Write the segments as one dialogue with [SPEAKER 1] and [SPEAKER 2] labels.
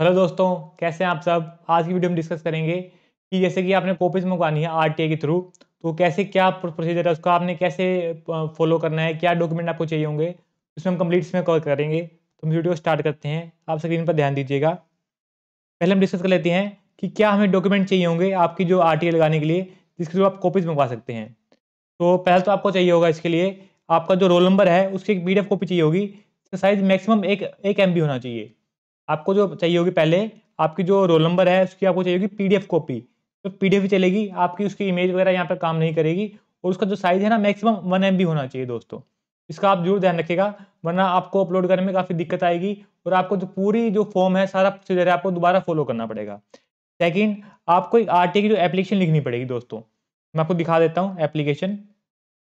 [SPEAKER 1] Hello दोस्तों कैसे हैं आप सब आज की वीडियो में डिस्कस करेंगे कि जैसे कि आपने कॉपीज मंगवानी है आर के थ्रू तो कैसे क्या प्रोसीजर है उसका आपने कैसे फॉलो करना है क्या डॉक्यूमेंट आपको चाहिए होंगे उसमें हम कम्प्लीट इसमें कवर करेंगे तो हम वीडियो स्टार्ट करते हैं आप स्क्रीन पर ध्यान दीजिएगा पहले हम डिस्कस कर लेते हैं कि क्या हमें डॉक्यूमेंट चाहिए होंगे आपकी जो आर लगाने के लिए जिसके थ्रू आप कॉपीज मंगवा सकते हैं तो पहले तो आपको चाहिए होगा इसके लिए आपका जो रोल नंबर है उसकी एक पी कॉपी चाहिए होगी इसका साइज़ मैक्सिमम एक एक एम होना चाहिए आपको जो चाहिए होगी पहले आपकी जो रोल नंबर है उसकी आपको चाहिए होगी पीडीएफ कॉपी तो पीडीएफ ही चलेगी आपकी उसकी इमेज वगैरह यहाँ पर काम नहीं करेगी और उसका जो साइज़ है ना मैक्सिमम वन एम होना चाहिए दोस्तों इसका आप जरूर ध्यान रखिएगा वरना आपको अपलोड करने में काफ़ी दिक्कत आएगी और आपको जो पूरी जो फॉर्म है सारा प्रोसीजर है आपको दोबारा फॉलो करना पड़ेगा सेकेंड आपको एक आर की जो एप्लीकेशन लिखनी पड़ेगी दोस्तों मैं आपको दिखा देता हूँ एप्लीकेशन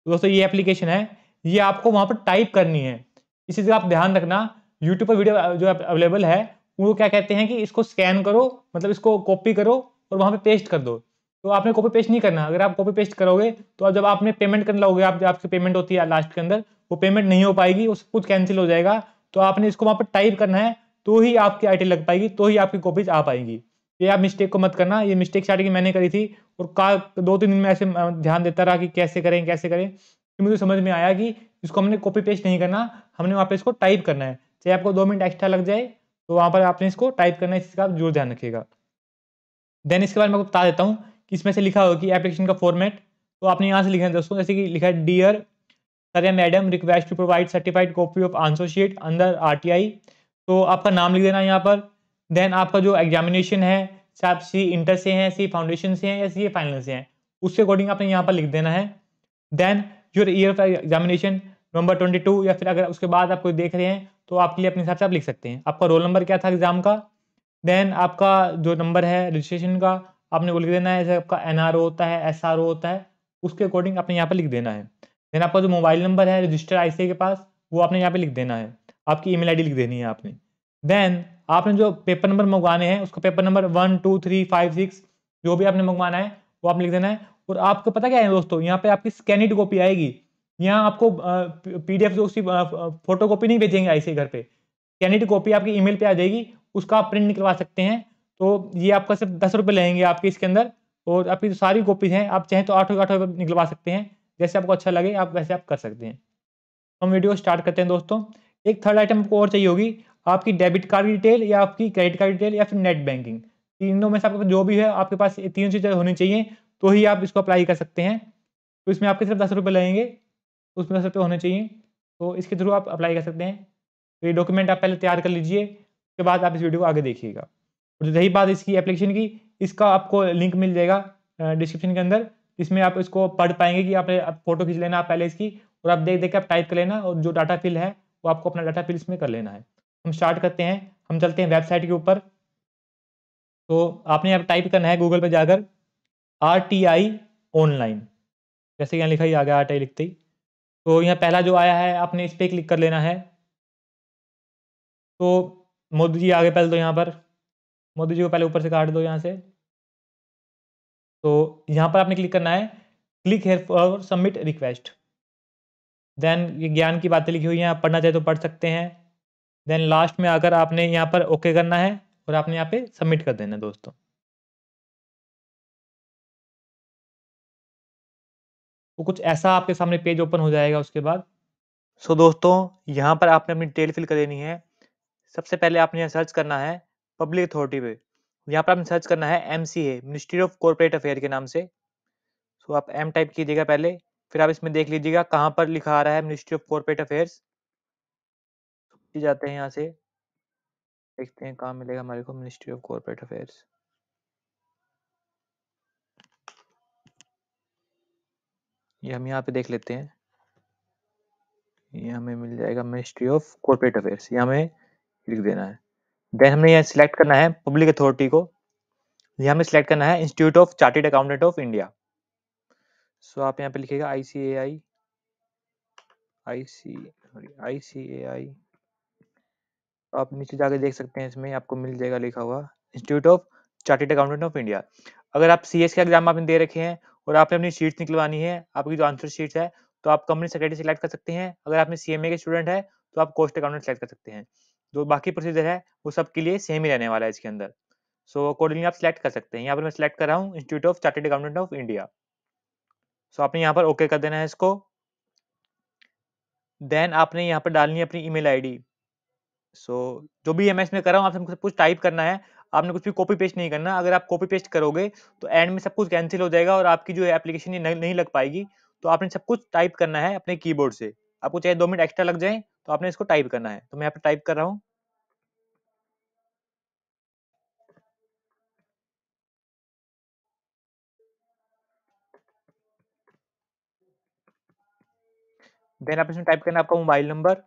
[SPEAKER 1] दोस्तों ये एप्लीकेशन है ये आपको वहाँ पर टाइप करनी है इस चीज़ का आप ध्यान रखना यूट्यूब पर वीडियो जो अवेलेबल है वो क्या कहते हैं कि इसको स्कैन करो मतलब इसको कॉपी करो और वहाँ पे पेस्ट कर दो तो आपने कॉपी पेस्ट नहीं करना अगर आप कॉपी पेस्ट करोगे तो आप जब आपने पेमेंट करना लगोगे आप आपकी पेमेंट होती है लास्ट के अंदर वो पेमेंट नहीं हो पाएगी उस कुछ कैंसिल हो जाएगा तो आपने इसको वहाँ पर टाइप करना है तो ही आपकी आई लग पाएगी तो ही आपकी कॉपीज आ पाएंगी ये आप मिस्टेक को मत करना ये मिस्टेक स्टार्टिंग मैंने करी थी और का दो तीन दिन में ऐसे ध्यान देता रहा कि कैसे करें कैसे करें मुझे समझ में आया कि इसको हमने कॉपी पेस्ट नहीं करना हमने वहाँ पे इसको टाइप करना है चाहे आपको दो मिनट एक्स्ट्रा लग जाए तो वहाँ पर आपने इसको टाइप करना है इसका आप जरूर ध्यान रखिएगा देन इसके बाद मैं आपको बता देता हूँ कि इसमें से लिखा होगा कि एप्लीकेशन का फॉर्मेट तो आपने यहाँ से लिखा है दोस्तों जैसे कि लिखा है डियर सर या madam request to provide certified copy of answer sheet अंदर आर तो आपका नाम लिख देना है यहाँ पर देन आपका जो एग्जामिनेशन है चाहे आप सी इंटर से हैं सी फाउंडेशन से हैं या सी फाइनल से हैं उसके अकॉर्डिंग आपने यहाँ पर लिख देना है then your year of examination number twenty two या फिर अगर उसके बाद आप कोई देख रहे हैं तो आपके लिए अपने हिसाब से आप लिख सकते हैं आपका रोल नंबर क्या था एग्जाम का देन आपका जो नंबर है रजिस्ट्रेशन का आपने वो लिख देना है जैसे आपका एन होता है एस होता है उसके अकॉर्डिंग आपने यहाँ पर लिख देना है देन आपका जो मोबाइल नंबर है रजिस्टर आई के पास वो आपने यहाँ पर लिख देना है आपकी ईमेल मेल लिख देनी है आपने देन आपने जो पेपर नंबर मंगवाने हैं उसका paper number one two three five six जो भी आपने मंगवाना है वो आप लिख देना है और आपको पता क्या है दोस्तों यहाँ पे आपकी स्कैनिड कॉपी आएगी यहाँ आपको पीडीएफ डी उसकी फोटो कॉपी नहीं भेजेंगे ऐसे घर पे कैंडिडेट कॉपी आपकी ईमेल पे आ जाएगी उसका आप प्रिंट निकलवा सकते हैं तो ये आपका सिर्फ दस रुपये लेंगे आपके इसके अंदर और आपकी जो सारी कॉपीज हैं आप चाहें तो आठ आठ रुपये निकलवा सकते हैं जैसे आपको अच्छा लगे आप वैसे आप कर सकते हैं हम वीडियो स्टार्ट करते हैं दोस्तों एक थर्ड आइटम आपको और चाहिए होगी आपकी डेबिट कार्ड की डिटेल या आपकी क्रेडिट कार्ड डिटेल या फिर नेट बैंकिंग तीनों में से आपके जो भी है आपके पास तीनों चीज़ें होनी चाहिए तो ही आप इसको अप्लाई कर सकते हैं तो इसमें आपके सिर्फ दस रुपये लगेंगे उसमें सब पे तो होने चाहिए तो इसके थ्रू आप अप्लाई कर सकते हैं तो ये डॉक्यूमेंट आप पहले तैयार कर लीजिए उसके बाद आप इस वीडियो को आगे देखिएगा और रही बात इसकी एप्लीकेशन की इसका आपको लिंक मिल जाएगा डिस्क्रिप्शन के अंदर इसमें आप इसको पढ़ पाएंगे कि आप, आप फोटो खींच लेना आप पहले इसकी और आप देख देख के आप टाइप कर लेना और जो डाटा फिल है वो आपको अपना डाटा फिल इसमें कर लेना है हम स्टार्ट करते हैं हम चलते हैं वेबसाइट के ऊपर तो आपने आप टाइप करना है गूगल पर जाकर आर टी आई ऑनलाइन जैसे यहाँ लिखा ही आ गया आर टी आई लिखते ही तो यहाँ पहला जो आया है आपने इस पर क्लिक कर लेना है तो मोदी जी आगे पहले तो यहाँ पर मोदी जी को पहले ऊपर से काट दो यहाँ से तो यहाँ पर आपने क्लिक करना है click here for submit request then ये ज्ञान की बातें लिखी हुई हैं आप पढ़ना चाहे तो पढ़ सकते हैं देन लास्ट में आकर आपने यहाँ पर ओके करना
[SPEAKER 2] है और आपने यहाँ पे सबमिट कर देना दोस्तों तो कुछ ऐसा आपके सामने पेज ओपन हो जाएगा उसके बाद
[SPEAKER 1] सो so, दोस्तों यहाँ पर आपने अपनी डिटेल फिल कर देनी है सबसे पहले आपने यहाँ सर्च करना है पब्लिक अथॉरिटी पे यहाँ पर आपने सर्च करना है M C A ministry of corporate affair के नाम से सो so, आप एम टाइप कीजिएगा पहले फिर आप इसमें देख लीजिएगा कहाँ पर लिखा आ रहा है मिनिस्ट्री ऑफ कॉरपोरेट अफेयर्स जाते हैं यहाँ से देखते हैं कहाँ मिलेगा हमारे को मिनिस्ट्री ऑफ कॉरपोरेट अफेयर्स ये हम यहाँ पे देख लेते हैं ये हमें मिल जाएगा मिनिस्ट्री ऑफ कॉर्पोरेट अफेयर्स ये हमें लिख देना है देन हमें यहाँ सिलेक्ट करना है पब्लिक अथॉरिटी को ये हमें सिलेक्ट करना है institute of chartered accountant of India so आप यहाँ पे लिखेगा आई सी ए आई आई सी आई सी ए आई आप नीचे जाके देख सकते हैं इसमें आपको मिल जाएगा लिखा हुआ institute of chartered accountant of India अगर आप सी एस के एग्जाम आपने दे रखे हैं और आपने अपनी शीट निकलवानी है आपकी जो आंसर शीट है तो आप कंपनी सेक्रेटरी सिलेक्ट कर सकते हैं अगर आपने सी के स्टूडेंट है तो आप कोस्ट अकाउंटेंट सेलेक्ट कर सकते हैं जो बाकी प्रोसीजर है वो सबके लिए सेम ही रहने वाला है इसके अंदर सो so, अकॉर्डिंगली आप सिलेक्ट कर सकते हैं यहाँ पर मैं सिलेक्ट कर रहा हूँ institute of chartered accountant of India so आपने यहाँ पर ओके okay कर देना है इसको देन आपने यहाँ पर डालनी है अपनी ईमेल आईडी सो so, जो भी एमएस में कर रहा हूँ आपसे कुछ टाइप करना है आपने कुछ भी कॉपी पेस्ट नहीं करना अगर आप कॉपी पेस्ट करोगे तो एंड में सब कुछ कैंसिल हो जाएगा और आपकी जो है एप्लीकेशन ये नहीं लग पाएगी तो आपने सब कुछ टाइप करना है अपने कीबोर्ड से आपको चाहे दो मिनट एक्स्ट्रा लग जाए तो आपने इसको टाइप करना है तो मैं यहाँ टाइप कर रहा हूँ
[SPEAKER 2] देन आप इसमें टाइप करना आपका मोबाइल नंबर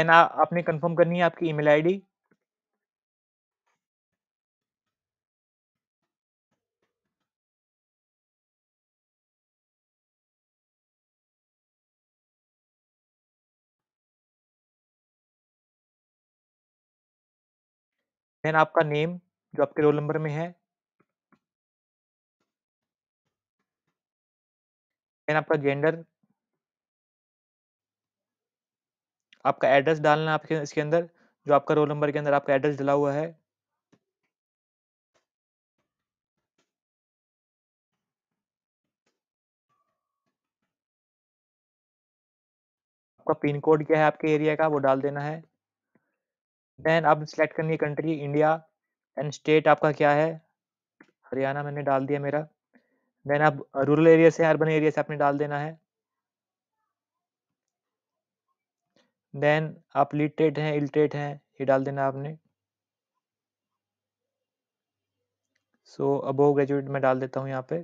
[SPEAKER 2] एंड आपने कंफर्म करनी है आपकी ईमेल आईडी देन आपका नेम
[SPEAKER 1] जो आपके रोल नंबर
[SPEAKER 2] में है देन आपका जेंडर
[SPEAKER 1] आपका एड्रेस डालना आपके इसके अंदर जो आपका रोल नंबर के अंदर आपका एड्रेस डला हुआ है
[SPEAKER 2] आपका पिन कोड क्या है
[SPEAKER 1] आपके एरिया का वो डाल देना है देन आप सिलेक्ट करनी है कंट्री इंडिया एंड स्टेट आपका क्या है हरियाणा मैंने डाल दिया मेरा देन आप रूरल एरिया से अर्बन एरिया से आपने डाल देना है देन आप लिटरेट हैं इलिटरेट हैं ये डाल देना आपने सो अबो ग्रेजुएट में डाल देता हूँ यहाँ पे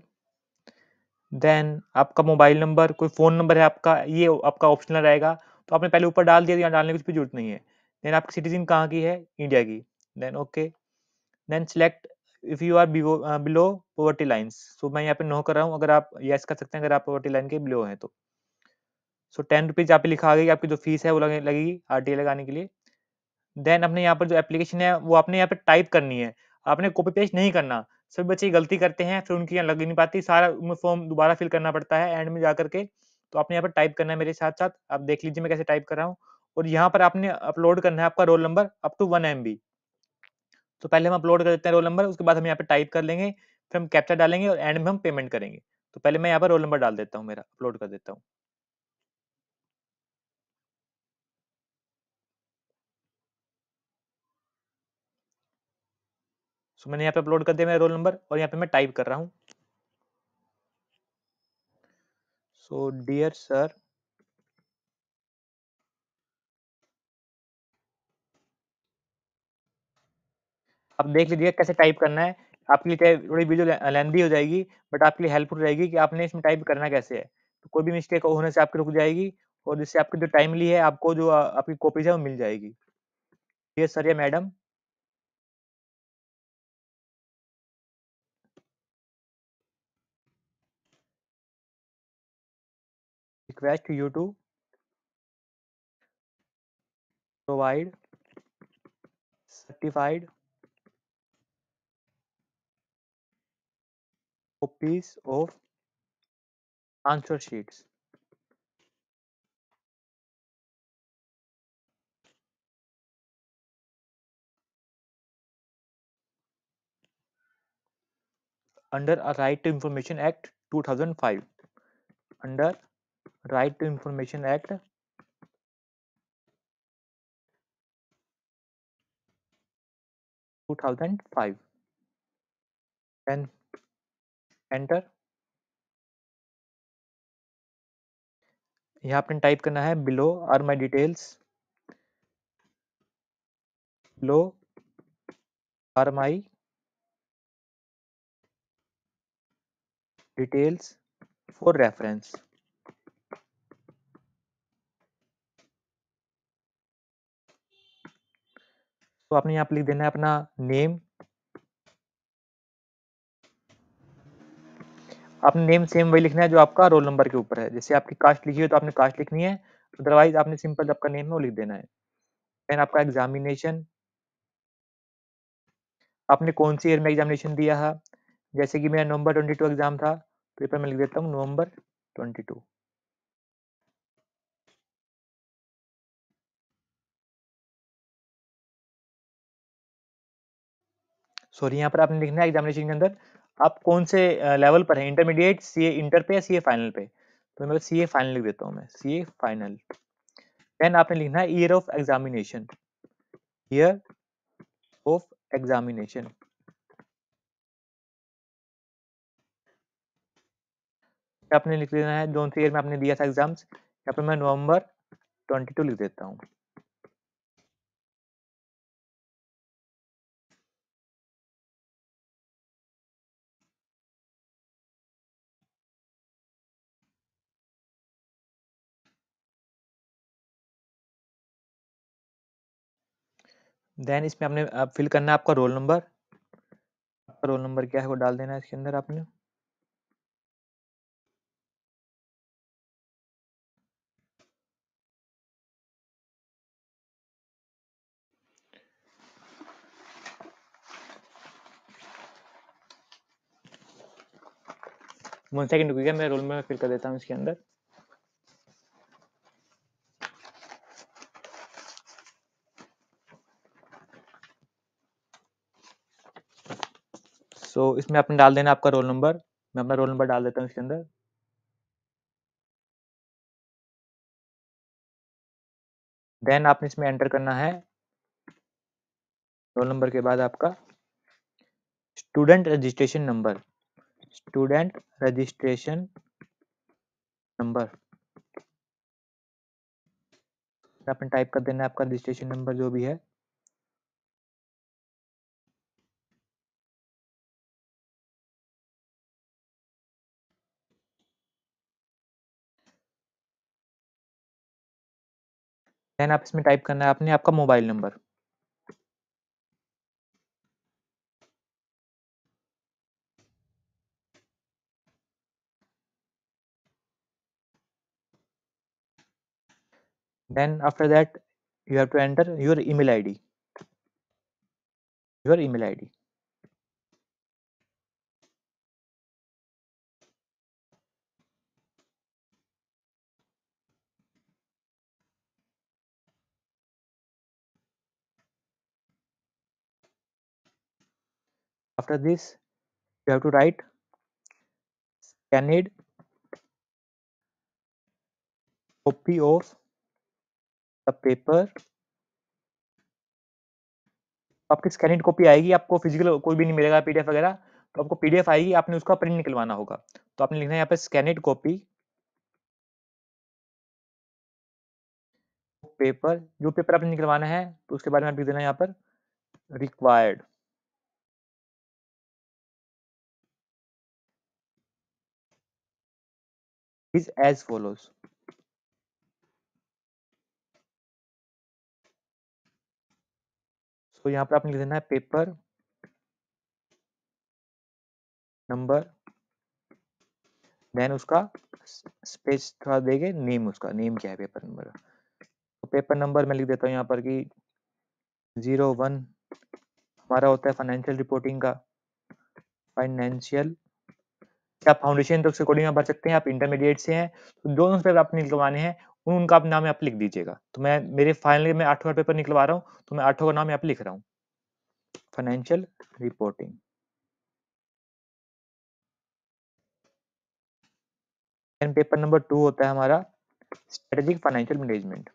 [SPEAKER 1] देन आपका मोबाइल नंबर कोई फ़ोन नंबर है आपका ये आपका ऑप्शनल रहेगा तो आपने पहले ऊपर डाल दिया तो यहाँ डालने की कुछ भी जरूरत नहीं है देन आपकी सिटीजन कहाँ की है इंडिया की then okay then select if you are below poverty lines so मैं यहाँ पे नो कर रहा हूँ अगर आप यस कर सकते हैं अगर आप पॉवर्टी लाइन के बिलो हैं तो सो टेन रुपीज यहाँ पे लिखा आ गई आपकी जो फीस है वो लगे, लगेगी आर लगाने के लिए देन अपने यहाँ पर जो एप्लीकेशन है वो आपने यहाँ पे टाइप करनी है आपने कॉपी पेस्ट नहीं करना सभी बच्चे गलती करते हैं फिर उनकी यहाँ लग नहीं पाती सारा फॉर्म दोबारा फिल करना पड़ता है एंड में जा करके तो आपने यहाँ पर टाइप करना है मेरे साथ साथ आप देख लीजिए मैं कैसे टाइप कर रहा हूँ और यहाँ पर आपने अपलोड करना है आपका roll number up to one M तो पहले हम अपलोड कर देते हैं रोल नंबर उसके बाद हम यहाँ पे टाइप कर लेंगे फिर हम कैप्चर डालेंगे और एंड में हम पेमेंट करेंगे तो पहले मैं यहाँ पर रोल नंबर डाल देता हूँ मेरा अपलोड कर देता हूँ सो तो मैंने यहाँ पे अपलोड कर दिया मेरा रोल नंबर और यहाँ पे मैं टाइप कर रहा हूँ सो डियर सर आप देख लीजिए कैसे टाइप करना है आपके लिए तो थोड़ी वीडियो लेंदी हो जाएगी बट आपके लिए हेल्पफुल रहेगी कि आपने इसमें टाइप करना कैसे है तो कोई भी मिस्टेक होने से आपकी रुक जाएगी और जिससे आपकी जो टाइमली है आपको जो
[SPEAKER 2] आपकी कॉपीज है वो मिल जाएगी ये सर या madam request you to provide certified copies of answer sheets. under a right to information act 2005
[SPEAKER 1] under right to information act
[SPEAKER 2] two thousand five an enter
[SPEAKER 1] यहाँ आपने टाइप करना है below are my details below are my details for reference तो आपने यहाँ पर लिख देना है अपना नेम आपने नेम सेम वही लिखना है जो आपका रोल नंबर के ऊपर है जैसे आपकी कास्ट लिखी हो तो आपने कास्ट लिखनी है अदरवाइज आपने सिंपल आपका नेम है वो लिख देना है देन आपका एग्जामिनेशन आपने कौन सी ईयर में एग्जामिनेशन दिया है जैसे कि मेरा नवंबर 22 एग्जाम था तो पेपर में मैं लिख देता हूँ
[SPEAKER 2] नवंबर 22 सॉरी यहाँ पर आपने लिखना है एग्जामिनेशन के अंदर आप कौन से लेवल पर हैं इंटरमीडिएट सी ए इंटर पे
[SPEAKER 1] या सी ए फाइनल पे तो मैं सी ए फाइनल लिख देता हूँ मैं सी ए फाइनल देन आपने लिखना है year of examination year of examination आपने लिख लेना है जोन से ईयर में आपने दिया था एग्जाम्स यहाँ पर मैं नवंबर 22 लिख देता हूँ
[SPEAKER 2] देन इसमें आपने आप फिल करना है आपका रोल नंबर आपका रोल नंबर क्या है वो डाल देना है इसके अंदर आपने
[SPEAKER 1] वन सेकेंड रुकिएगा मैं रोल में फिल कर देता हूँ इसके अंदर
[SPEAKER 2] सो so, इसमें आपने डाल देना आपका रोल नंबर मैं अपना रोल नंबर डाल देता हूँ इसके अंदर देन आपने इसमें एंटर करना है रोल नंबर के बाद आपका
[SPEAKER 1] student registration number student registration
[SPEAKER 2] number आपने टाइप कर देना आपका रजिस्ट्रेशन नंबर जो भी है देन आप इसमें टाइप करना है आपने आपका mobile number then after that
[SPEAKER 1] you have to enter your email ID your email ID after this you have to write scanned
[SPEAKER 2] copy of the paper आपकी स्कैनिंग कॉपी आएगी आपको फिजिकल
[SPEAKER 1] कोई भी नहीं मिलेगा पीडीएफ वगैरह तो आपको पीडीएफ आएगी आपने उसका प्रिंट निकलवाना होगा तो आपने लिखना है यहाँ पे स्कैनेड
[SPEAKER 2] कॉपी पेपर जो पेपर आपने निकलवाना है तो उसके बारे में आप लिख देना यहाँ पर required is as follows. So so, यहाँ पर आपने लिख देना है पेपर नंबर देन उसका
[SPEAKER 1] स्पेस थोड़ा देंगे नेम उसका नेम क्या है पेपर नंबर तो पेपर नंबर मैं लिख देता हूं यहां पर कि जीरो वन हमारा होता है फाइनेंशियल रिपोर्टिंग का फाइनेंशियल आप फाउंडेशन तो अकॉर्डिंग भर सकते हैं आप इंटरमीडिएट से हैं तो दोनों पेपर आप निकलवाने हैं उन उनका आप नाम आप लिख दीजिएगा तो मैं मेरे फाइनल में का पेपर निकलवा रहा हूँ तो मैं आठों का नाम आप लिख रहा हूँ financial reporting paper number two होता है हमारा strategic financial management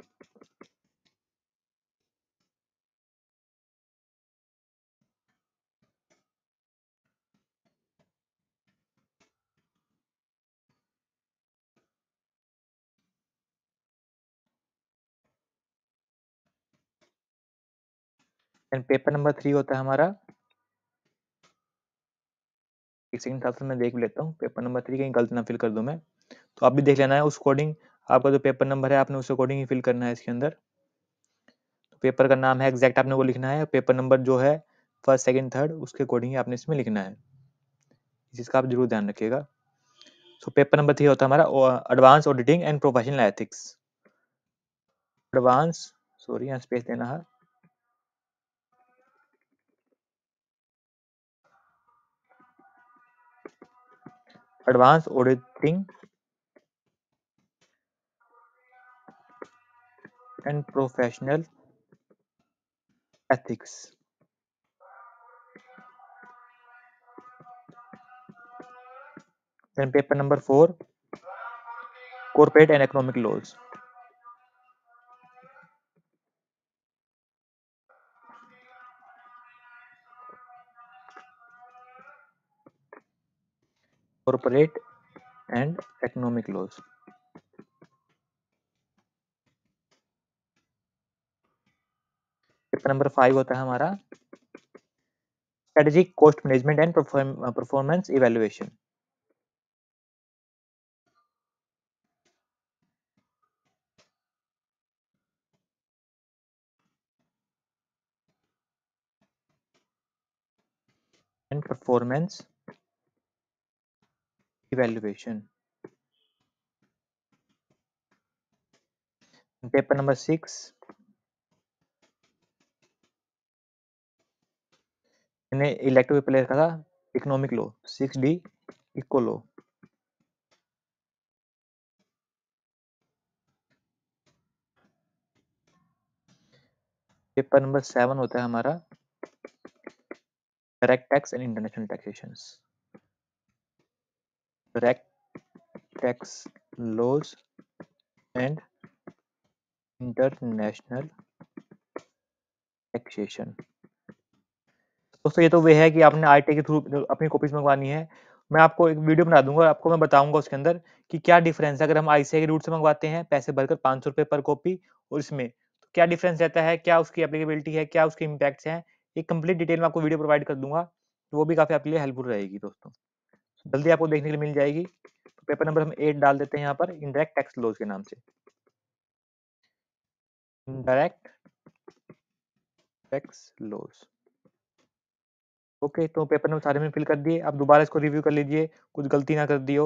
[SPEAKER 2] and paper number three होता है हमारा
[SPEAKER 1] एक सेकंड साथ मैं देख लेता हूँ पेपर नंबर थ्री कहीं गलत ना फिल कर दूँ मैं तो आप भी देख लेना है उस अकॉर्डिंग आपका जो तो पेपर नंबर है आपने उस अकॉर्डिंग ही फिल करना है इसके अंदर तो पेपर का नाम है एग्जैक्ट आपने वो लिखना है पेपर नंबर जो है फर्स्ट सेकेंड थर्ड उसके अकॉर्डिंग आपने इसमें लिखना है जिसका आप जरूर ध्यान रखिएगा तो पेपर नंबर थ्री होता है हमारा advance auditing and professional ethics advance sorry यहाँ स्पेस देना है advanced auditing and professional ethics. Then paper number four, corporate and economic laws.
[SPEAKER 2] corporate and
[SPEAKER 1] economic laws. Chapter number five होता है हमारा strategic cost management and performance evaluation and performance evaluation. Paper number 6 मैंने elective paper लिखा था economic law six D eco law paper number seven होता है हमारा direct tax and international taxations tax laws and international taxation दोस्तों ये तो वे है कि आपने आई के थ्रू अपनी कॉपीज मंगवानी है मैं आपको एक वीडियो बना दूंगा आपको मैं बताऊंगा उसके अंदर कि क्या डिफरेंस है अगर हम आई के रूट से मंगवाते हैं पैसे भरकर पाँच सौ रुपये पर कॉपी और इसमें तो क्या डिफरेंस रहता है क्या उसकी एप्लीकेबिलिटी है क्या उसके इम्पैक्ट्स हैं ये कंप्लीट डिटेल में आपको वीडियो प्रोवाइड कर दूंगा तो वो भी काफ़ी आपके लिए हेल्पफुल रहेगी दोस्तों जल्दी आपको देखने के लिए मिल जाएगी तो पेपर नंबर हम एट डाल देते हैं यहाँ पर इनडायरेक्ट टैक्स लॉज के नाम से इनडायरेक्ट टैक्स लॉज ओके तो पेपर नंबर सारे में फिल कर दिए आप दोबारा इसको रिव्यू कर लीजिए कुछ गलती ना कर दी हो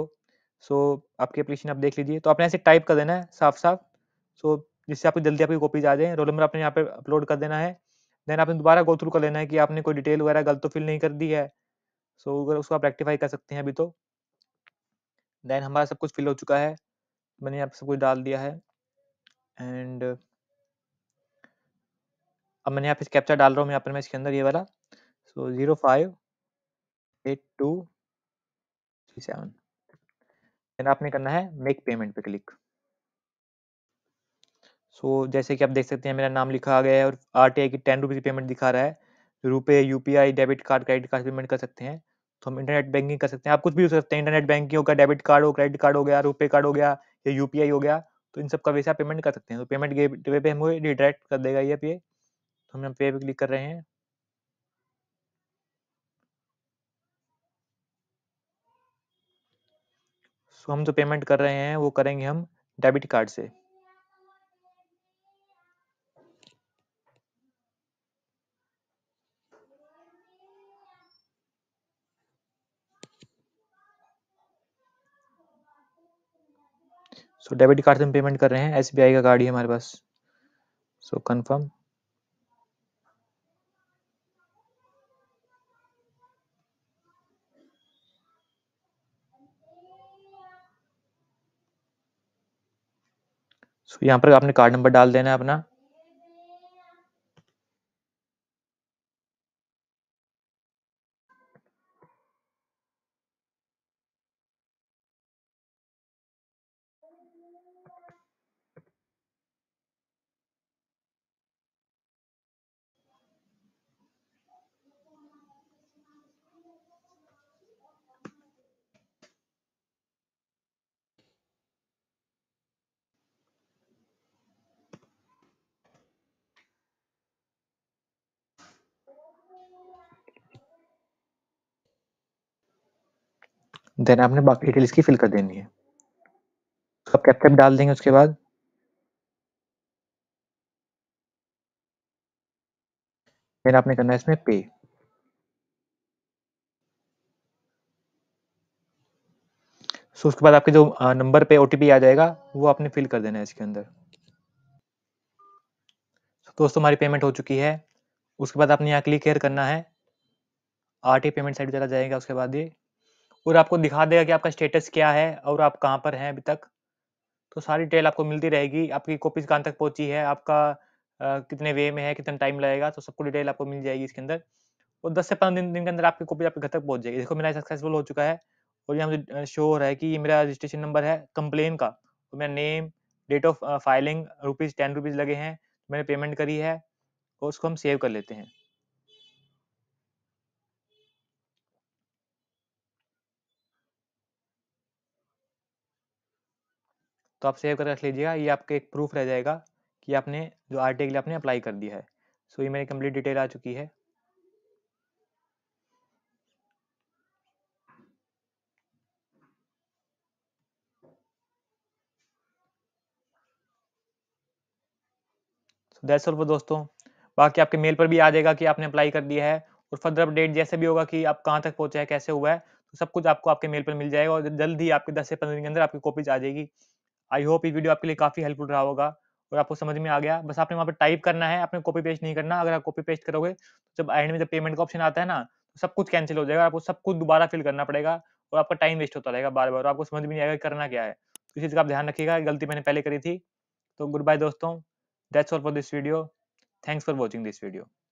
[SPEAKER 1] सो आपकी अप्लीकेशन आप देख लीजिए तो आपने ऐसे टाइप कर देना है साफ साफ सो जिससे आपको जल्दी आपकी कॉपीज आ जाए रोल नंबर आपने यहाँ पे अपलोड कर देना है देन आपने दोबारा गो थ्रू कर लेना है कि आपने कोई डिटेल वगैरह गलत तो फिल नहीं कर दी है सो so, अगर उसको आप रेक्टिफाई कर सकते हैं अभी तो देन हमारा सब कुछ फिल हो चुका है मैंने यहाँ पे सब कुछ डाल दिया है एंड अब मैंने यहाँ पे कैप्चा डाल रहा हूँ यहाँ पर मैं इसके अंदर ये वाला so zero five eight two three seven then आपने करना है मेक पेमेंट पे क्लिक सो so, जैसे कि आप देख सकते हैं मेरा नाम लिखा आ गया है और आर टी आई की टेन रुपीज़ पेमेंट दिखा रहा है रुपए UPI debit card credit card payment कर सकते हैं तो हम इंटरनेट बैंकिंग कर सकते हैं आप कुछ भी हो सकते हैं इंटरनेट बैंकिंग होगा डेबिट कार्ड हो क्रेडिट कार्ड हो गया रुपए कार्ड हो गया या यूपीआई हो गया तो इन सब का वैसे पेमेंट कर सकते हैं तो पेमेंट गेटवे पे हमें रिडायरेक्ट कर देगा ये पे तो हम पे पे क्लिक कर रहे हैं सो हम जो पेमेंट कर रहे हैं वो करेंगे हम डेबिट कार्ड से सो डेबिट कार्ड से हम पेमेंट कर रहे हैं एस का कार्ड ही हमारे पास सो कन्फर्म सो यहाँ पर आपने कार्ड नंबर डाल देना है अपना देन आपने बाकी डिटेल्स की फिल कर देनी है तो आप कैप कैप डाल देंगे उसके बाद देन आपने करना है इसमें पे सो उसके बाद आपके जो नंबर पे ओटीपी आ जाएगा वो आपने फिल कर देना है इसके अंदर तो दोस्तों हमारी पेमेंट हो चुकी है उसके बाद आपने यहाँ क्लिक हेयर करना है आर पेमेंट साइड चला जाएगा उसके बाद ये और आपको दिखा देगा कि आपका स्टेटस क्या है और आप कहाँ पर हैं अभी तक तो सारी डिटेल आपको मिलती रहेगी आपकी कॉपीज कहाँ तक पहुँची है आपका आ, कितने वे में है कितना टाइम लगेगा तो सबको डिटेल आपको मिल जाएगी इसके अंदर और दस से पंद्रह दिन दिन के अंदर आपकी कॉपी आपके घर तक पहुँच जाएगी देखो मेरा सक्सेसफुल हो चुका है और यहाँ मुझे शो हो रहा है कि ये मेरा रजिस्ट्रेशन नंबर है कंप्लेन का तो मेरा name date of filing rupees ten rupees लगे हैं मैंने पेमेंट करी है और उसको हम सेव कर लेते हैं तो आप सेव कर रख लीजिएगा ये आपके एक प्रूफ रह जाएगा कि आपने जो आर आपने अप्लाई कर दिया है सो ये मेरी कंप्लीट डिटेल आ चुकी है सो दैट्स दोस्तों बाकी आपके मेल पर भी आ जाएगा कि आपने अप्लाई कर दिया है और फर्दर अपडेट जैसे भी होगा कि आप कहाँ तक पहुँचे हैं कैसे हुआ है तो सब कुछ आपको आपके मेल पर मिल जाएगा और जल्द ही आपके दस से पंद्रह दिन के अंदर आपकी कॉपीज आ जाएगी आई होप ये वीडियो आपके लिए काफी हेल्पफुल रहा होगा और आपको समझ में आ गया बस आपने वहाँ पर टाइप करना है आपने कॉपी पेस्ट नहीं करना अगर आप कॉपी पेस्ट करोगे तो जब एंड में जब पेमेंट का ऑप्शन आता है ना तो सब कुछ कैंसिल हो जाएगा आपको सब कुछ दोबारा फिल करना पड़ेगा और आपका टाइम वेस्ट होता रहेगा बार बार आपको समझ में नहीं आएगा करना क्या है तो इस चीज़ का आप ध्यान रखिएगा गलती मैंने पहले करी थी तो गुड बाय दोस्तों that's all for this video thanks for watching this video